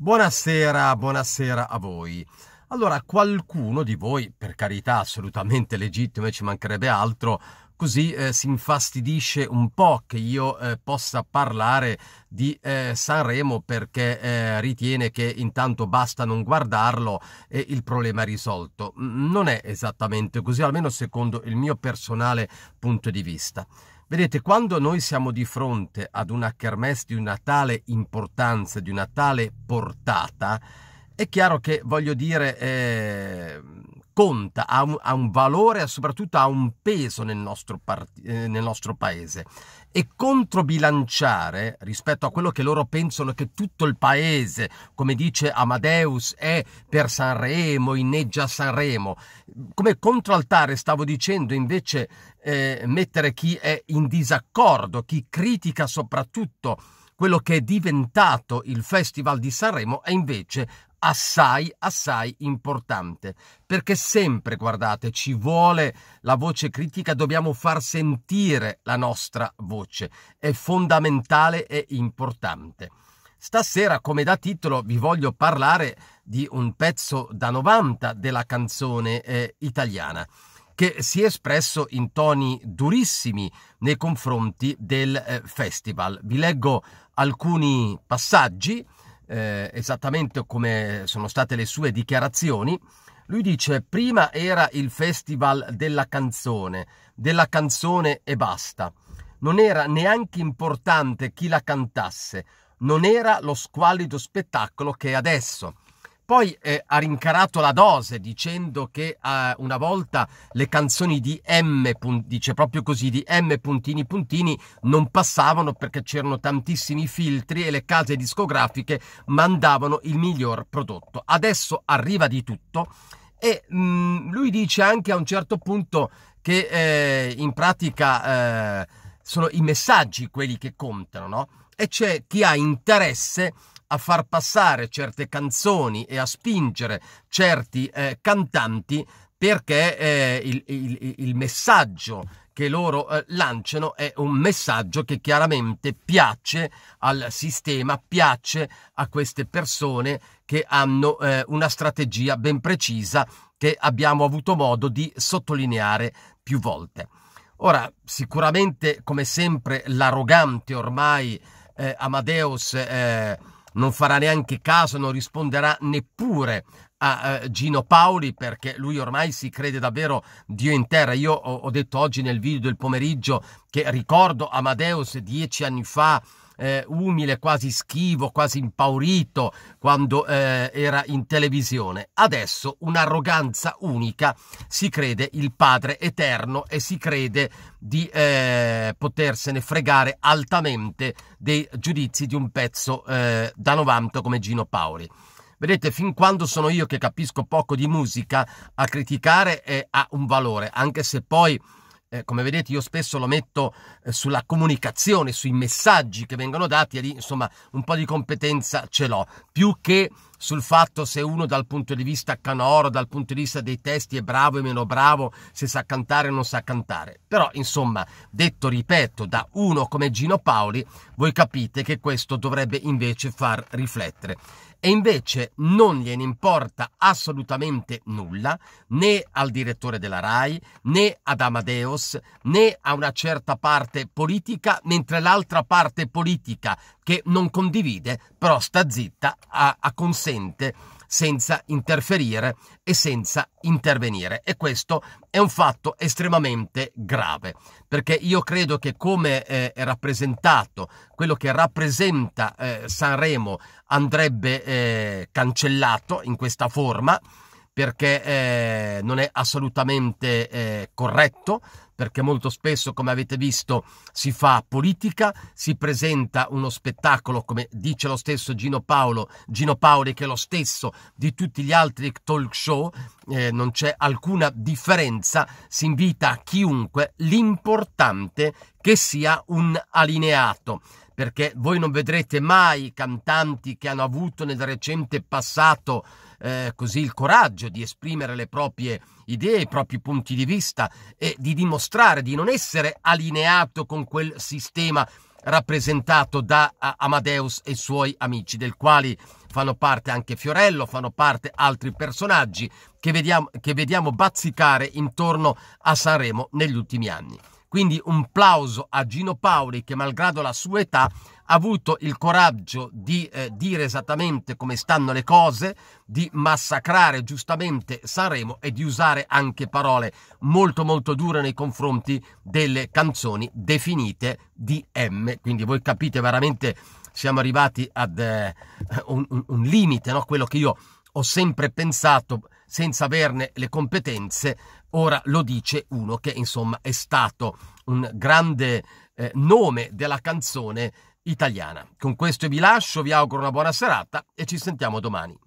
Buonasera, buonasera a voi. Allora, qualcuno di voi, per carità assolutamente legittimo e ci mancherebbe altro, così eh, si infastidisce un po' che io eh, possa parlare di eh, Sanremo perché eh, ritiene che intanto basta non guardarlo e il problema è risolto. Non è esattamente così, almeno secondo il mio personale punto di vista. Vedete, quando noi siamo di fronte ad una kermesse di una tale importanza, di una tale portata, è chiaro che, voglio dire, eh, conta, ha un, ha un valore e soprattutto ha un peso nel nostro, part- eh, nel nostro paese. E controbilanciare rispetto a quello che loro pensano che tutto il paese, come dice Amadeus, è per Sanremo, inneggia Sanremo. Come controaltare stavo dicendo, invece eh, mettere chi è in disaccordo, chi critica soprattutto quello che è diventato il Festival di Sanremo è invece assai, assai importante. Perché sempre, guardate, ci vuole la voce critica, dobbiamo far sentire la nostra voce. È fondamentale e importante. Stasera, come da titolo, vi voglio parlare di un pezzo da 90 della canzone eh, italiana che si è espresso in toni durissimi nei confronti del eh, festival. Vi leggo alcuni passaggi, eh, esattamente come sono state le sue dichiarazioni. Lui dice: Prima era il festival della canzone, della canzone e basta. Non era neanche importante chi la cantasse, non era lo squallido spettacolo che è adesso. Poi eh, ha rincarato la dose dicendo che eh, una volta le canzoni di M, dice proprio così, di M puntini puntini non passavano perché c'erano tantissimi filtri e le case discografiche mandavano il miglior prodotto. Adesso arriva di tutto e mh, mm, lui dice anche a un certo punto che eh, in pratica eh, sono i messaggi quelli che contano, no? E c'è chi ha interesse a far passare certe canzoni e a spingere certi eh, cantanti perché eh, il, il, il, messaggio che loro eh, lanciano è un messaggio che chiaramente piace al sistema, piace a queste persone che hanno eh, una strategia ben precisa che abbiamo avuto modo di sottolineare più volte. Ora, sicuramente, come sempre, l'arrogante ormai eh, Amadeus eh, non farà neanche caso, non risponderà neppure a eh, Gino Paoli perché lui ormai si crede davvero Dio in terra. Io ho, ho detto oggi nel video del pomeriggio che ricordo Amadeus dieci anni fa eh, umile, quasi schivo, quasi impaurito quando eh, era in televisione. Adesso un'arroganza unica, si crede il Padre eterno e si crede di eh, potersene fregare altamente dei giudizi di un pezzo eh, da 90 come Gino Paoli. Vedete, fin quando sono io che capisco poco di musica, a criticare eh, ha un valore, anche se poi eh, come vedete io spesso lo metto eh, sulla comunicazione, sui messaggi che vengono dati e lì insomma un po' di competenza ce l'ho, più che sul fatto se uno dal punto di vista canoro, dal punto di vista dei testi è bravo e meno bravo, se sa cantare o non sa cantare. Però insomma, detto ripeto, da uno come Gino Paoli, voi capite che questo dovrebbe invece far riflettere e invece non gliene importa assolutamente nulla né al direttore della RAI né ad Amadeus né a una certa parte politica, mentre l'altra parte politica che non condivide però sta zitta, acconsente senza interferire e senza intervenire. E questo è un fatto estremamente grave, perché io credo che come eh, è rappresentato, quello che rappresenta eh, Sanremo andrebbe eh, cancellato in questa forma perché eh, non è assolutamente eh, corretto, perché molto spesso, come avete visto, si fa politica, si presenta uno spettacolo, come dice lo stesso Gino, Paolo, Gino Paoli, che è lo stesso di tutti gli altri talk show, eh, non c'è alcuna differenza, si invita a chiunque, l'importante che sia un allineato perché voi non vedrete mai cantanti che hanno avuto nel recente passato eh, così il coraggio di esprimere le proprie idee, i propri punti di vista e di dimostrare di non essere allineato con quel sistema rappresentato da eh, Amadeus e suoi amici, del quale fanno parte anche Fiorello, fanno parte altri personaggi che vediamo, che vediamo bazzicare intorno a Sanremo negli ultimi anni. Quindi un plauso a Gino Paoli che malgrado la sua età ha avuto il coraggio di eh, dire esattamente come stanno le cose, di massacrare giustamente Sanremo e di usare anche parole molto molto dure nei confronti delle canzoni definite di M. Quindi voi capite veramente siamo arrivati ad eh, un, un, limite, no? quello che io ho sempre pensato senza averne le competenze, Ora lo dice uno che insomma è stato un grande eh, nome della canzone italiana. Con questo vi lascio, vi auguro una buona serata e ci sentiamo domani.